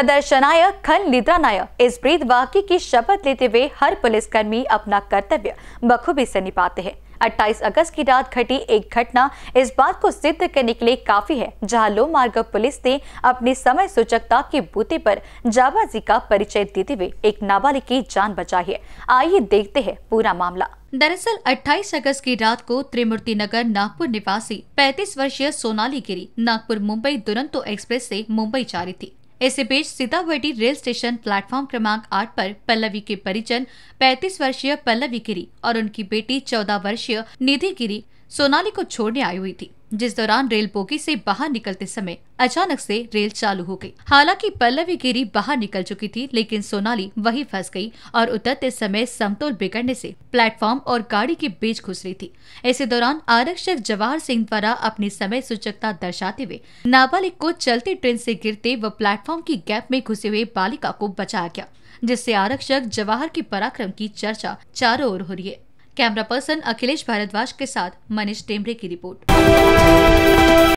सदर्शनाय खन निद्रानाय इस ब्रीद वाक्य की शपथ लेते हुए हर पुलिसकर्मी अपना कर्तव्य बखूबी से निभाते हैं 28 अगस्त की रात घटी एक घटना इस बात को सिद्ध करने के लिए काफी है जहां लो मार्ग पुलिस ने अपनी समय सूचकता के बूते पर जाबाजी का परिचय देते हुए एक नाबालिग की जान बचाई है आइए देखते हैं पूरा मामला दरअसल 28 अगस्त की रात को त्रिमूर्ति नगर नागपुर निवासी 35 वर्षीय सोनाली गिरी नागपुर मुंबई दुरंतो एक्सप्रेस से मुंबई जा रही थी इसी बीच सीतावटी रेल स्टेशन प्लेटफॉर्म क्रमांक आठ पर पल्लवी के परिजन 35 वर्षीय पल्लवी गिरी और उनकी बेटी 14 वर्षीय निधि गिरी सोनाली को छोड़ने आई हुई थी जिस दौरान रेल बोगी से बाहर निकलते समय अचानक से रेल चालू हो गई। हालांकि पल्लवी गिरी बाहर निकल चुकी थी लेकिन सोनाली वहीं फंस गई और उतरते समय समतोल बिगड़ने से प्लेटफॉर्म और गाड़ी के बीच घुस रही थी इसी दौरान आरक्षक जवाहर सिंह द्वारा अपनी समय सूचकता दर्शाते हुए नाबालिग को चलते ट्रेन ऐसी गिरते व प्लेटफॉर्म की गैप में घुसे हुए बालिका को बचाया गया जिससे आरक्षक जवाहर के पराक्रम की चर्चा चारों ओर हो रही है कैमरा पर्सन अखिलेश भारद्वाज के साथ मनीष टेमरे की रिपोर्ट